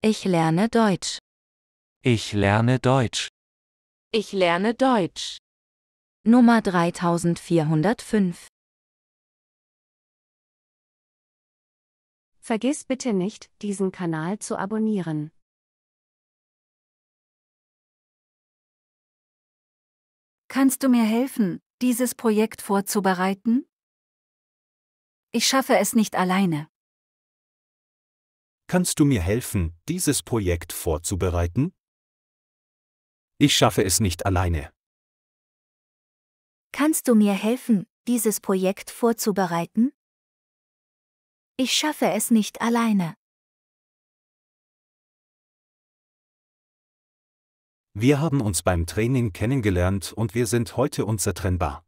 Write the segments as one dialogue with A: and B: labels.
A: Ich lerne Deutsch. Ich lerne Deutsch. Ich lerne Deutsch. Nummer 3405.
B: Vergiss bitte nicht, diesen Kanal zu abonnieren. Kannst du mir helfen, dieses Projekt vorzubereiten? Ich schaffe es nicht alleine.
C: Kannst du mir helfen, dieses Projekt vorzubereiten? Ich schaffe es nicht alleine.
A: Kannst du mir helfen, dieses Projekt vorzubereiten? Ich schaffe es nicht alleine.
C: Wir haben uns beim Training kennengelernt und wir sind heute
D: unzertrennbar.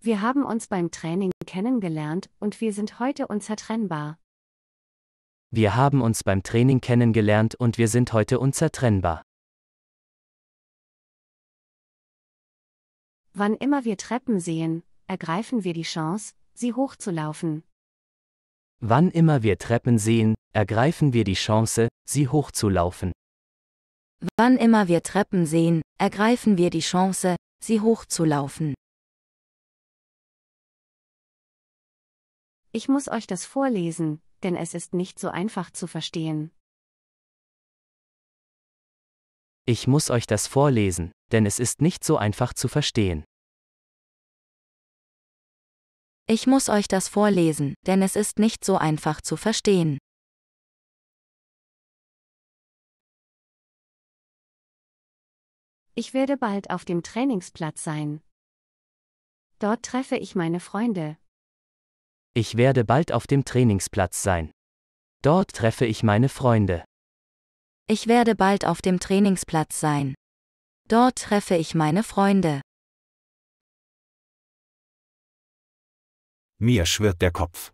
B: Wir haben uns beim Training kennengelernt und wir sind heute unzertrennbar.
D: Wir haben uns beim Training kennengelernt und wir sind heute unzertrennbar.
B: Wann immer wir Treppen sehen, ergreifen wir die Chance, sie hochzulaufen.
D: Wann immer wir Treppen sehen, ergreifen wir die Chance, sie hochzulaufen.
B: Wann immer wir Treppen sehen, ergreifen wir die Chance, sie hochzulaufen. Ich muss euch das vorlesen, denn es ist nicht so einfach zu verstehen.
D: Ich muss euch das vorlesen, denn es ist nicht
A: so einfach zu verstehen. Ich muss euch das vorlesen, denn es ist nicht so einfach zu verstehen. Ich werde bald auf dem
B: Trainingsplatz sein. Dort treffe ich meine Freunde.
D: Ich werde bald auf dem Trainingsplatz sein. Dort treffe ich meine Freunde.
B: Ich werde bald auf dem Trainingsplatz sein. Dort treffe ich meine
A: Freunde.
C: Mir schwirrt der Kopf.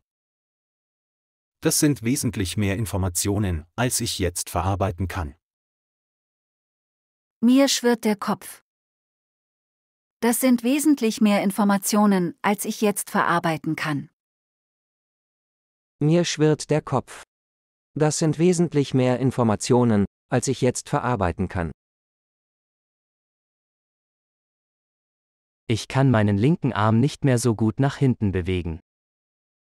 C: Das sind wesentlich mehr Informationen, als ich jetzt verarbeiten kann.
B: Mir schwirrt der Kopf. Das sind wesentlich mehr Informationen, als ich jetzt verarbeiten kann.
D: Mir schwirrt der Kopf. Das sind wesentlich mehr Informationen, als ich jetzt verarbeiten kann. Ich kann meinen linken Arm nicht mehr so gut nach hinten bewegen.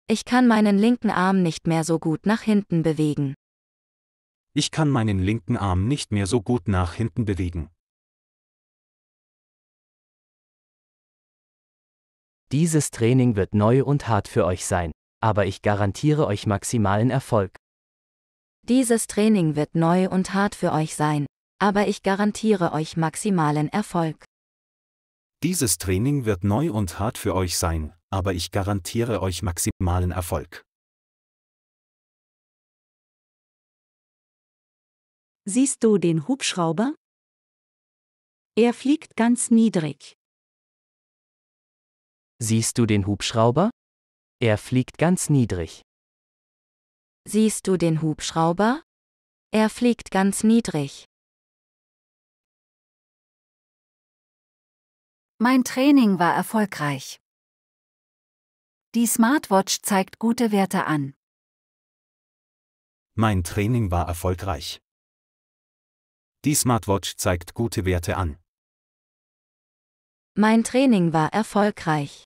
B: Ich kann meinen linken Arm nicht mehr so gut nach hinten bewegen.
C: Ich kann meinen linken Arm nicht mehr so gut nach hinten bewegen.
D: Dieses Training wird neu und hart für euch sein aber ich garantiere euch maximalen Erfolg.
B: Dieses Training wird neu und hart für euch sein, aber ich garantiere euch maximalen Erfolg.
C: Dieses Training wird neu und hart für euch sein, aber ich garantiere euch maximalen Erfolg.
A: Siehst du den Hubschrauber? Er fliegt ganz niedrig. Siehst du den Hubschrauber? Er fliegt ganz niedrig. Siehst du den Hubschrauber? Er fliegt ganz niedrig.
B: Mein Training war erfolgreich. Die Smartwatch zeigt gute Werte an.
C: Mein Training war erfolgreich. Die Smartwatch zeigt gute Werte an.
B: Mein Training war erfolgreich.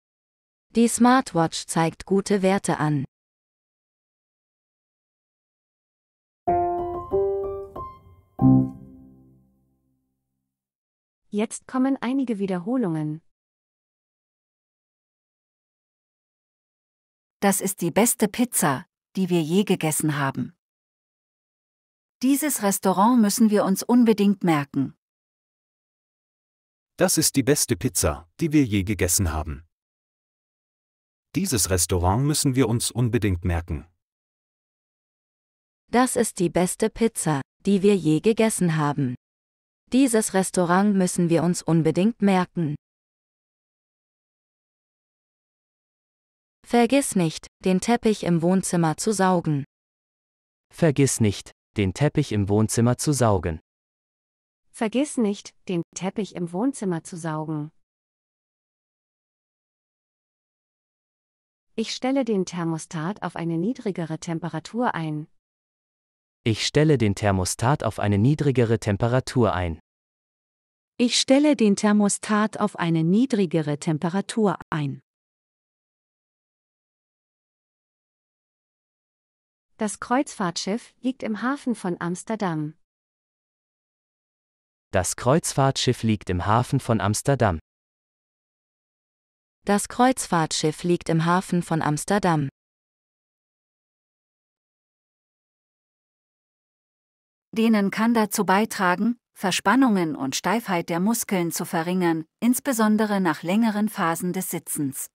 B: Die Smartwatch zeigt gute
A: Werte an. Jetzt kommen einige Wiederholungen.
B: Das ist die beste Pizza, die wir je gegessen haben. Dieses Restaurant müssen wir uns unbedingt merken.
C: Das ist die beste Pizza, die wir je gegessen haben. Dieses Restaurant müssen wir uns unbedingt merken.
B: Das ist die beste Pizza, die wir je gegessen haben. Dieses Restaurant müssen wir uns unbedingt
A: merken. Vergiss nicht,
B: den Teppich im Wohnzimmer zu saugen.
D: Vergiss nicht, den Teppich im Wohnzimmer zu saugen.
B: Vergiss nicht, den Teppich im Wohnzimmer zu
A: saugen. Ich stelle den
B: Thermostat auf eine niedrigere Temperatur ein.
D: Ich stelle den Thermostat auf eine niedrigere Temperatur ein.
B: Ich stelle den Thermostat auf eine niedrigere Temperatur ein. Das Kreuzfahrtschiff liegt im Hafen von Amsterdam.
D: Das Kreuzfahrtschiff liegt im Hafen von Amsterdam.
B: Das Kreuzfahrtschiff liegt im Hafen von Amsterdam. Dehnen kann dazu beitragen, Verspannungen und Steifheit der Muskeln zu verringern, insbesondere nach längeren Phasen des Sitzens.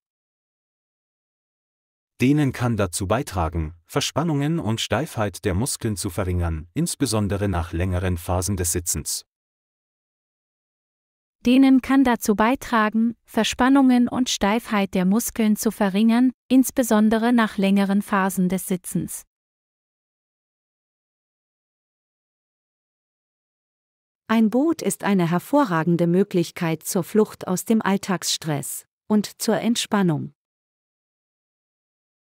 C: Dehnen kann dazu beitragen, Verspannungen und Steifheit der Muskeln zu verringern, insbesondere nach längeren Phasen des Sitzens
B: denen kann dazu beitragen, Verspannungen und Steifheit der Muskeln zu verringern, insbesondere nach längeren Phasen des Sitzens. Ein Boot ist eine hervorragende Möglichkeit zur Flucht aus dem Alltagsstress und zur Entspannung.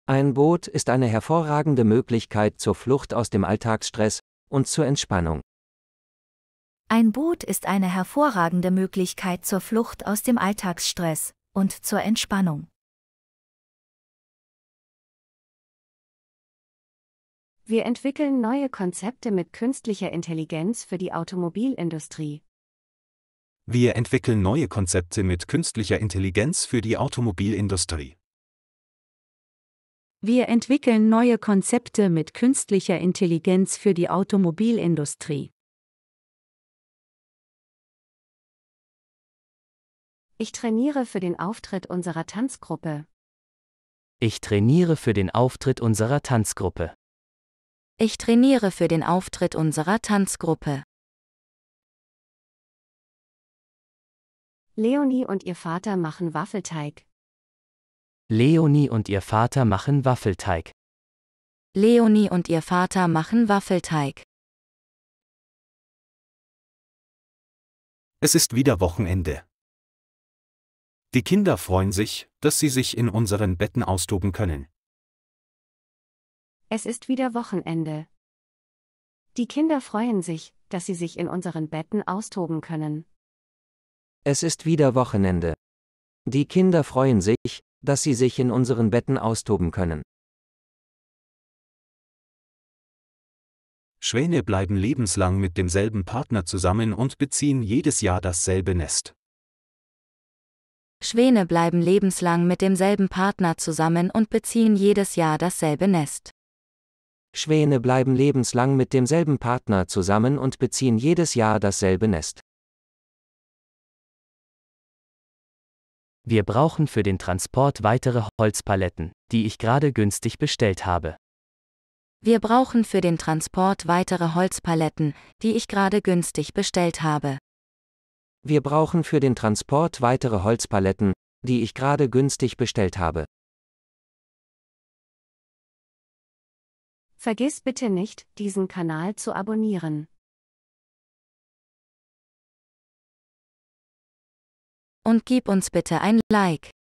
D: Ein Boot ist eine hervorragende Möglichkeit zur Flucht aus dem Alltagsstress und zur Entspannung.
B: Ein Boot ist eine hervorragende Möglichkeit zur Flucht aus dem Alltagsstress und zur Entspannung. Wir entwickeln neue Konzepte mit künstlicher Intelligenz für die Automobilindustrie.
C: Wir entwickeln neue Konzepte mit künstlicher Intelligenz für die Automobilindustrie.
B: Wir entwickeln neue Konzepte mit künstlicher Intelligenz für die Automobilindustrie. Ich trainiere für den Auftritt unserer Tanzgruppe.
D: Ich trainiere für den Auftritt unserer Tanzgruppe.
B: Ich trainiere für den Auftritt unserer
A: Tanzgruppe.
B: Leonie und ihr Vater machen Waffelteig.
D: Leonie und ihr Vater machen Waffelteig.
B: Leonie und ihr Vater machen Waffelteig.
C: Es ist wieder Wochenende. Die Kinder freuen sich, dass sie sich in unseren Betten austoben können.
B: Es ist wieder Wochenende. Die Kinder freuen sich, dass sie sich in unseren Betten austoben können.
D: Es ist wieder Wochenende. Die Kinder freuen sich, dass sie sich in unseren Betten austoben können. Schwäne bleiben
C: lebenslang mit demselben Partner zusammen und beziehen jedes Jahr dasselbe Nest.
B: Schwäne bleiben lebenslang mit demselben Partner zusammen und beziehen jedes Jahr dasselbe Nest.
D: Schwäne bleiben lebenslang mit demselben Partner zusammen und beziehen jedes Jahr dasselbe Nest. Wir brauchen für den Transport weitere Holzpaletten, die ich gerade günstig bestellt habe.
B: Wir brauchen für den Transport weitere Holzpaletten, die ich gerade günstig bestellt habe.
D: Wir brauchen für den Transport weitere Holzpaletten, die ich gerade günstig bestellt habe.
B: Vergiss bitte nicht, diesen Kanal zu abonnieren.
A: Und gib uns bitte ein Like.